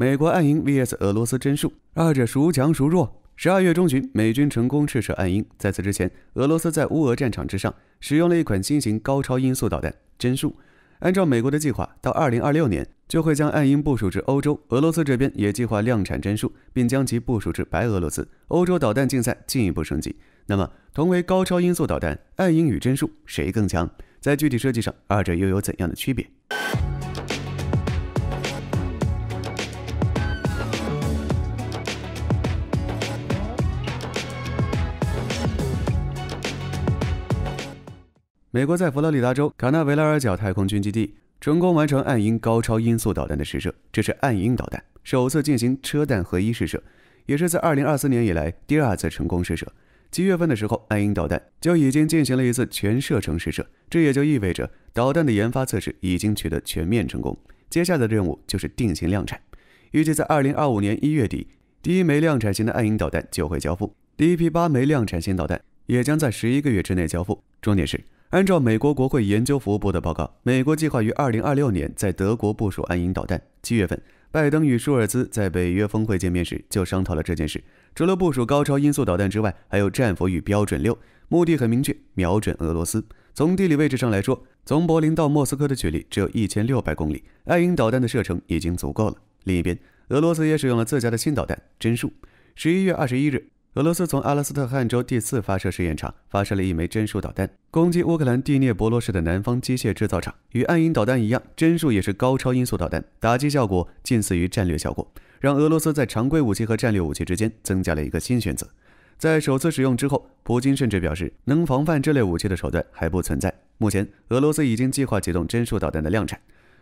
美国暗鹰 vs 俄罗斯针数，二者孰强孰弱？十二月中旬，美军成功试射暗鹰。在此之前，俄罗斯在乌俄战场之上使用了一款新型高超音速导弹——针数。按照美国的计划，到二零二六年就会将暗鹰部署至欧洲。俄罗斯这边也计划量产针数，并将其部署至白俄罗斯。欧洲导弹竞赛进一步升级。那么，同为高超音速导弹，暗鹰与针数谁更强？在具体设计上，二者又有怎样的区别？美国在佛罗里达州卡纳维拉尔角太空军基地成功完成“暗鹰”高超音速导弹的试射，这是“暗鹰”导弹首次进行车弹合一试射，也是在2024年以来第二次成功试射。七月份的时候，“暗鹰”导弹就已经进行了一次全射程试射，这也就意味着导弹的研发测试已经取得全面成功。接下来的任务就是定型量产，预计在2025年一月底，第一枚量产型的“暗鹰”导弹就会交付，第一批八枚量产型导弹也将在十一个月之内交付。重点是。按照美国国会研究服务部的报告，美国计划于二零二六年在德国部署暗影导弹。七月份，拜登与舒尔兹在北约峰会见面时就商讨了这件事。除了部署高超音速导弹之外，还有战斧与标准六，目的很明确，瞄准俄罗斯。从地理位置上来说，从柏林到莫斯科的距离只有一千六百公里，暗影导弹的射程已经足够了。另一边，俄罗斯也使用了自家的新导弹“针数。十一月二十一日。俄罗斯从阿拉斯特汉州第四发射试验场发射了一枚真数导弹，攻击乌克兰第涅伯罗市的南方机械制造厂。与暗鹰导弹一样，真数也是高超音速导弹，打击效果近似于战略效果，让俄罗斯在常规武器和战略武器之间增加了一个新选择。在首次使用之后，普京甚至表示，能防范这类武器的手段还不存在。目前，俄罗斯已经计划启动真数导弹的量产。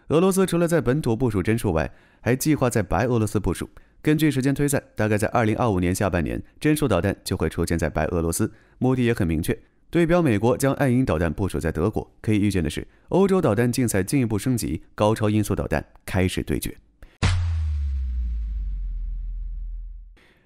俄罗斯除了在本土部署真数外，还计划在白俄罗斯部署。根据时间推算，大概在二零二五年下半年，真树导弹就会出现在白俄罗斯，目的也很明确，对标美国将暗影导弹部署在德国。可以预见的是，欧洲导弹竞赛进一步升级，高超音速导弹开始对决。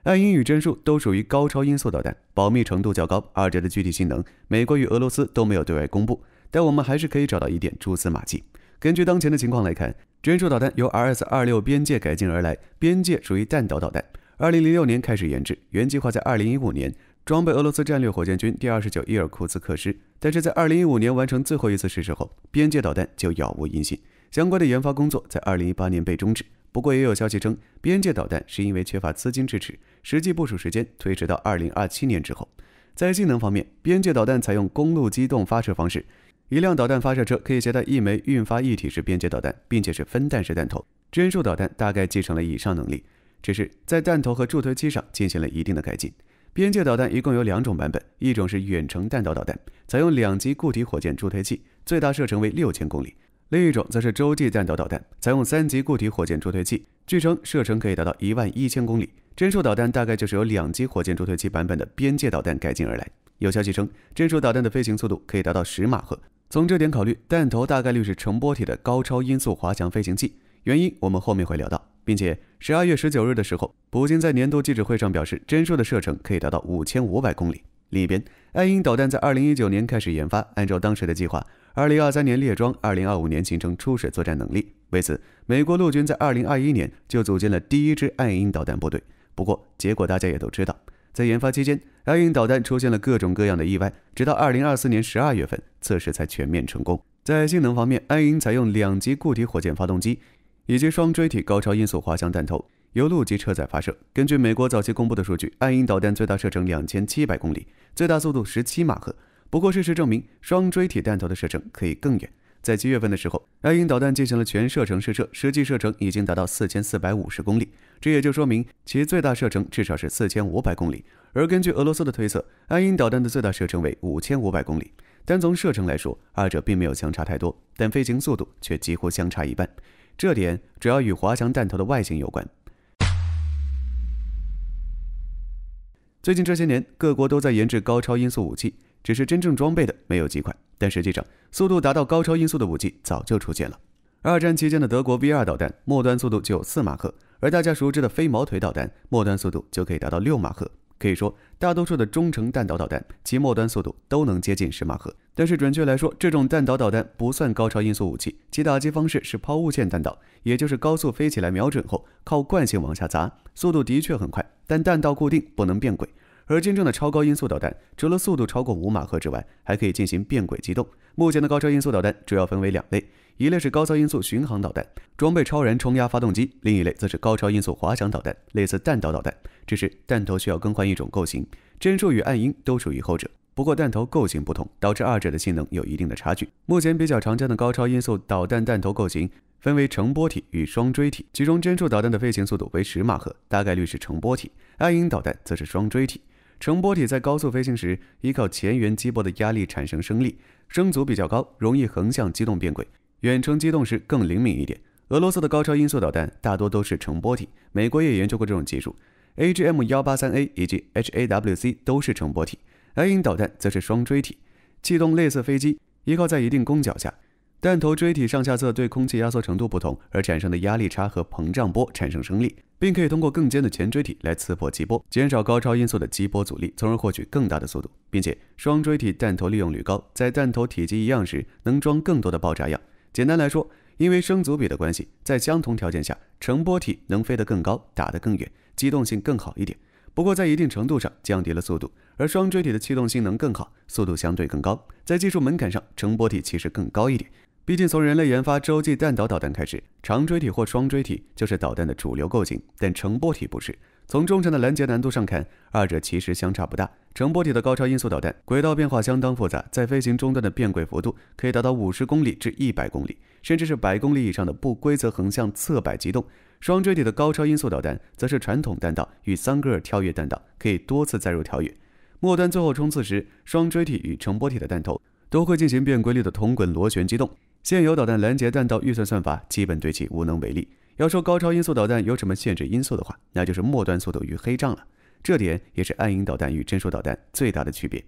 暗影与真树都属于高超音速导弹，保密程度较高，二者的具体性能，美国与俄罗斯都没有对外公布，但我们还是可以找到一点蛛丝马迹。根据当前的情况来看，专属导弹由 RS-26“ 边界”改进而来，“边界”属于弹道导弹，2006年开始研制，原计划在2015年装备俄罗斯战略火箭军第二十九伊尔库茨克师，但是在2015年完成最后一次试射后，“边界”导弹就杳无音信，相关的研发工作在2018年被终止。不过也有消息称，“边界”导弹是因为缺乏资金支持，实际部署时间推迟到2027年之后。在性能方面，“边界”导弹采用公路机动发射方式。一辆导弹发射车可以携带一枚运发一体式边界导弹，并且是分弹式弹头。帧数导弹大概继承了以上能力，只是在弹头和助推器上进行了一定的改进。边界导弹一共有两种版本，一种是远程弹道导弹，采用两级固体火箭助推器，最大射程为六千公里；另一种则是洲际弹道导弹，采用三级固体火箭助推器，据称射程可以达到一万一千公里。帧数导弹大概就是由两级火箭助推器版本的边界导弹改进而来。有消息称，针数导弹的飞行速度可以达到十马赫。从这点考虑，弹头大概率是乘波体的高超音速滑翔飞行器，原因我们后面会聊到。并且，十二月十九日的时候，普京在年度记者会上表示，“真数的射程可以达到五千五百公里。另一边，爱因导弹在二零一九年开始研发，按照当时的计划，二零二三年列装，二零二五年形成初始作战能力。为此，美国陆军在二零二一年就组建了第一支爱因导弹部队。不过，结果大家也都知道。在研发期间，爱因导弹出现了各种各样的意外，直到二零二四年十二月份测试才全面成功。在性能方面，爱因采用两级固体火箭发动机，以及双锥体高超音速滑翔弹头，由陆基车载发射。根据美国早期公布的数据，爱因导弹最大射程两千七百公里，最大速度十七马赫。不过，事实证明，双锥体弹头的射程可以更远。在七月份的时候，爱因导弹进行了全射程试射，实际射程已经达到四千四百五十公里，这也就说明其最大射程至少是四千五百公里。而根据俄罗斯的推测，爱因导弹的最大射程为五千五百公里。单从射程来说，二者并没有相差太多，但飞行速度却几乎相差一半，这点主要与滑翔弹头的外形有关。最近这些年，各国都在研制高超音速武器，只是真正装备的没有几款。但实际上，速度达到高超音速的武器早就出现了。二战期间的德国 V2 导弹末端速度就有四马赫，而大家熟知的飞毛腿导弹末端速度就可以达到六马赫。可以说，大多数的中程弹道导弹其末端速度都能接近十马赫。但是准确来说，这种弹道导弹不算高超音速武器，其打击方式是抛物线弹道，也就是高速飞起来瞄准后靠惯性往下砸，速度的确很快，但弹道固定，不能变轨。而真正的超高音速导弹，除了速度超过五马赫之外，还可以进行变轨机动。目前的高超音速导弹主要分为两类，一类是高超音速巡航导弹，装备超燃冲压发动机；另一类则是高超音速滑翔导弹，类似弹道导弹，只是弹头需要更换一种构型。帧数与暗音都属于后者，不过弹头构型不同，导致二者的性能有一定的差距。目前比较常见的高超音速导弹弹头构型分为成波体与双锥体，其中帧数导弹的飞行速度为十马赫，大概率是成波体；暗影导弹则是双锥体。乘波体在高速飞行时，依靠前缘激波的压力产生升力，升阻比较高，容易横向机动变轨。远程机动时更灵敏一点。俄罗斯的高超音速导弹大多都是乘波体，美国也研究过这种技术。A G M 幺八三 A 以及 H A W C 都是乘波体，而鹰导弹则是双锥体，气动类似飞机，依靠在一定攻角下。弹头锥体上下侧对空气压缩程度不同而产生的压力差和膨胀波产生升力，并可以通过更尖的前锥体来刺破激波，减少高超音速的激波阻力，从而获取更大的速度。并且双锥体弹头利用率高，在弹头体积一样时能装更多的爆炸药。简单来说，因为升阻比的关系，在相同条件下，成波体能飞得更高，打得更远，机动性更好一点。不过在一定程度上降低了速度，而双锥体的气动性能更好，速度相对更高。在技术门槛上，成波体其实更高一点。毕竟，从人类研发洲际弹道导弹开始，长锥体或双锥体就是导弹的主流构型。但乘波体不是。从重程的拦截难度上看，二者其实相差不大。乘波体的高超音速导弹轨道变化相当复杂，在飞行终端的变轨幅度可以达到五十公里至一百公里，甚至是百公里以上的不规则横向侧摆机动。双锥体的高超音速导弹则是传统弹道与桑格尔跳跃弹道，可以多次载入跳跃，末端最后冲刺时，双锥体与乘波体的弹头。都会进行变规律的铜滚螺旋机动，现有导弹拦截弹道预算算法基本对其无能为力。要说高超音速导弹有什么限制因素的话，那就是末端速度与黑障了。这点也是暗影导弹与真索导弹最大的区别。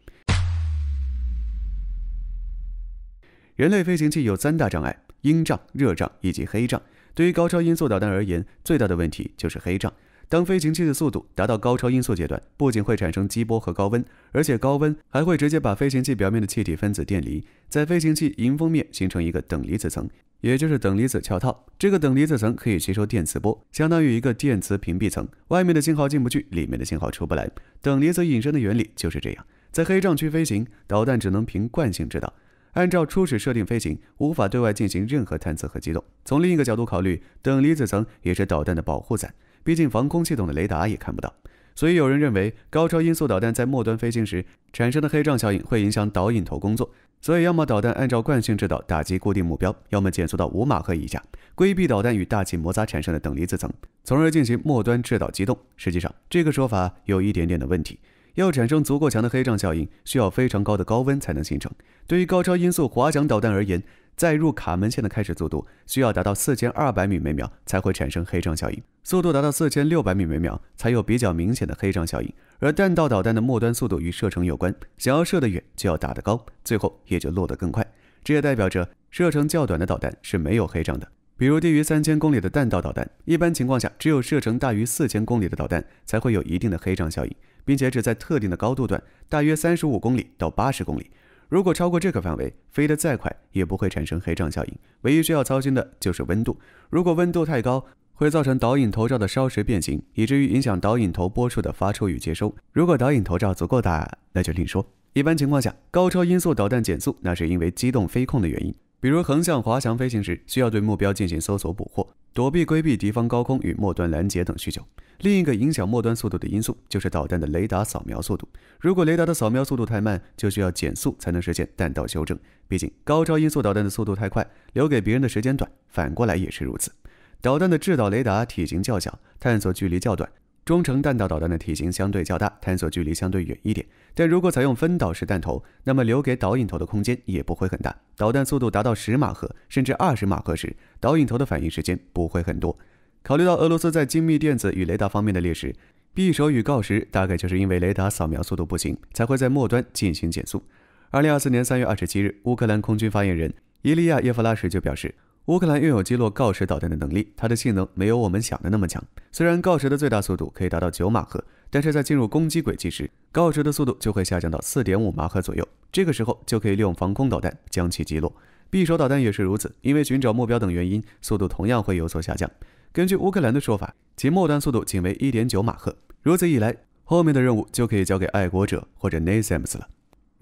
人类飞行器有三大障碍：音障、热障以及黑障。对于高超音速导弹而言，最大的问题就是黑障。当飞行器的速度达到高超音速阶段，不仅会产生激波和高温，而且高温还会直接把飞行器表面的气体分子电离，在飞行器迎风面形成一个等离子层，也就是等离子壳套。这个等离子层可以吸收电磁波，相当于一个电磁屏蔽层，外面的信号进不去，里面的信号出不来。等离子隐身的原理就是这样。在黑障区飞行，导弹只能凭惯性制导，按照初始设定飞行，无法对外进行任何探测和机动。从另一个角度考虑，等离子层也是导弹的保护伞。毕竟防空系统的雷达也看不到，所以有人认为高超音速导弹在末端飞行时产生的黑障效应会影响导引头工作，所以要么导弹按照惯性制导打击固定目标，要么减速到五马赫以下，规避导弹与大气摩擦产生的等离子层，从而进行末端制导机动。实际上，这个说法有一点点的问题，要产生足够强的黑障效应，需要非常高的高温才能形成。对于高超音速滑翔导弹而言，再入卡门线的开始速度需要达到四千二百米每秒才会产生黑障效应，速度达到四千六百米每秒才有比较明显的黑障效应。而弹道导弹的末端速度与射程有关，想要射得远就要打得高，最后也就落得更快。这也代表着射程较短的导弹是没有黑障的，比如低于三千公里的弹道导弹。一般情况下，只有射程大于四千公里的导弹才会有一定的黑障效应，并且只在特定的高度段，大约三十五公里到八十公里。如果超过这个范围，飞得再快也不会产生黑障效应。唯一需要操心的就是温度，如果温度太高，会造成导引头罩的烧蚀变形，以至于影响导引头波束的发出与接收。如果导引头罩足够大，那就另说。一般情况下，高超音速导弹减速，那是因为机动飞控的原因。比如横向滑翔飞行时，需要对目标进行搜索捕获、躲避规避敌方高空与末端拦截等需求。另一个影响末端速度的因素就是导弹的雷达扫描速度。如果雷达的扫描速度太慢，就需要减速才能实现弹道修正。毕竟高超音速导弹的速度太快，留给别人的时间短，反过来也是如此。导弹的制导雷达体型较小，探索距离较短。中程弹道导弹的体型相对较大，探索距离相对远一点。但如果采用分导式弹头，那么留给导引头的空间也不会很大。导弹速度达到十马赫甚至二十马赫时，导引头的反应时间不会很多。考虑到俄罗斯在精密电子与雷达方面的劣势，匕首与锆石大概就是因为雷达扫描速度不行，才会在末端进行减速。二零二四年三月二十七日，乌克兰空军发言人伊利亚·耶夫拉什就表示。乌克兰拥有击落锆石导弹的能力，它的性能没有我们想的那么强。虽然锆石的最大速度可以达到九马赫，但是在进入攻击轨迹时，锆石的速度就会下降到四点五马赫左右。这个时候就可以利用防空导弹将其击落。匕首导弹也是如此，因为寻找目标等原因，速度同样会有所下降。根据乌克兰的说法，其末端速度仅为一点九马赫。如此一来，后面的任务就可以交给爱国者或者 n a s m s 了。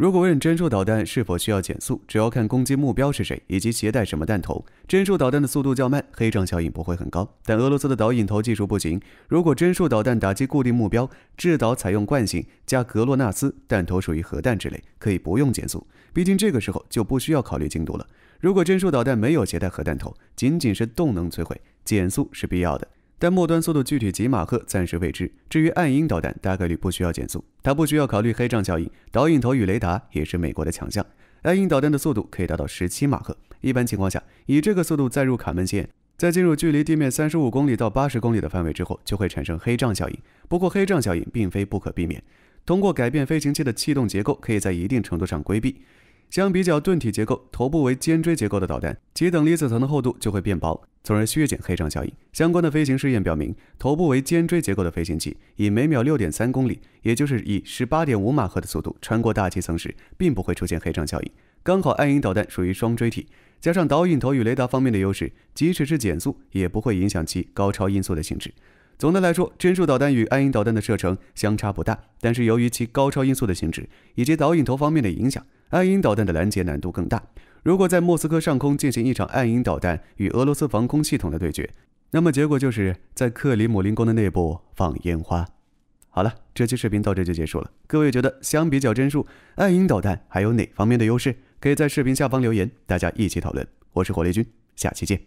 如果问真数导弹是否需要减速，只要看攻击目标是谁以及携带什么弹头。真数导弹的速度较慢，黑障效应不会很高。但俄罗斯的导引头技术不行。如果真数导弹打击固定目标，制导采用惯性加格洛纳斯，弹头属于核弹之类，可以不用减速，毕竟这个时候就不需要考虑精度了。如果真数导弹没有携带核弹头，仅仅是动能摧毁，减速是必要的。但末端速度具体几马赫暂时未知。至于暗影导弹，大概率不需要减速，它不需要考虑黑障效应。导引头与雷达也是美国的强项。暗影导弹的速度可以达到十七马赫。一般情况下，以这个速度载入卡门线，在进入距离地面三十五公里到八十公里的范围之后，就会产生黑障效应。不过黑障效应并非不可避免，通过改变飞行器的气动结构，可以在一定程度上规避。相比较盾体结构、头部为尖锥结构的导弹，其等离子层的厚度就会变薄，从而削减黑障效应。相关的飞行试验表明，头部为尖锥结构的飞行器以每秒六点三公里，也就是以十八点五马赫的速度穿过大气层时，并不会出现黑障效应。刚好，暗影导弹属于双锥体，加上导引头与雷达方面的优势，即使是减速也不会影响其高超音速的性质。总的来说，真数导弹与暗影导弹的射程相差不大，但是由于其高超音速的性质以及导引头方面的影响。暗因导弹的拦截难度更大。如果在莫斯科上空进行一场暗因导弹与俄罗斯防空系统的对决，那么结果就是在克里姆林宫的内部放烟花。好了，这期视频到这就结束了。各位觉得相比较帧数，暗因导弹还有哪方面的优势？可以在视频下方留言，大家一起讨论。我是火力军，下期见。